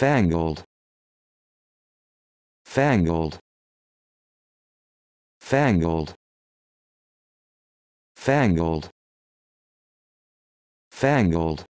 fangled fangled fangled fangled fangled